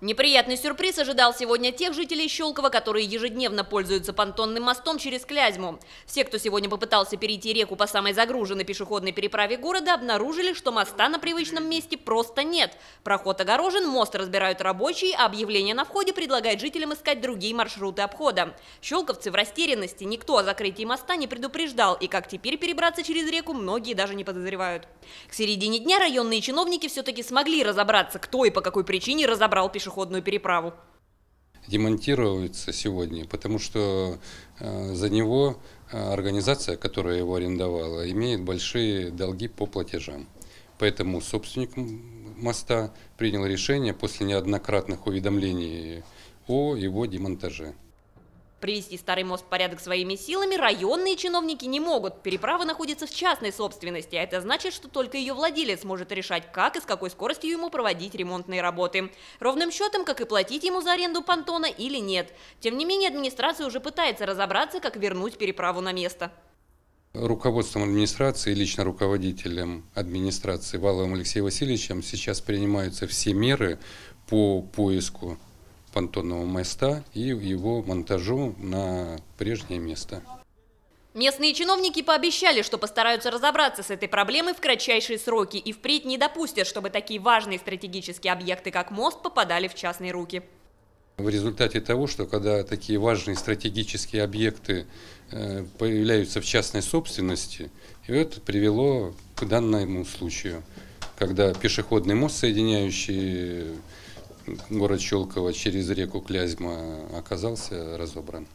Неприятный сюрприз ожидал сегодня тех жителей Щелкова, которые ежедневно пользуются понтонным мостом через Клязьму. Все, кто сегодня попытался перейти реку по самой загруженной пешеходной переправе города, обнаружили, что моста на привычном месте просто нет. Проход огорожен, мост разбирают рабочие, а объявление на входе предлагает жителям искать другие маршруты обхода. Щелковцы в растерянности, никто о закрытии моста не предупреждал, и как теперь перебраться через реку, многие даже не подозревают. К середине дня районные чиновники все-таки смогли разобраться, кто и по какой причине разобрал пешеходную переправу. Демонтируется сегодня, потому что э, за него э, организация, которая его арендовала, имеет большие долги по платежам. Поэтому собственник моста принял решение после неоднократных уведомлений о его демонтаже. Привести старый мост в порядок своими силами районные чиновники не могут. Переправа находится в частной собственности, а это значит, что только ее владелец может решать, как и с какой скоростью ему проводить ремонтные работы. Ровным счетом, как и платить ему за аренду понтона или нет. Тем не менее, администрация уже пытается разобраться, как вернуть переправу на место. Руководством администрации, лично руководителем администрации Валовым Алексеем Васильевичем сейчас принимаются все меры по поиску понтонного моста и его монтажу на прежнее место. Местные чиновники пообещали, что постараются разобраться с этой проблемой в кратчайшие сроки и впредь не допустят, чтобы такие важные стратегические объекты, как мост, попадали в частные руки. В результате того, что когда такие важные стратегические объекты э, появляются в частной собственности, это привело к данному случаю, когда пешеходный мост, соединяющий город Щелково через реку Клязьма оказался разобран.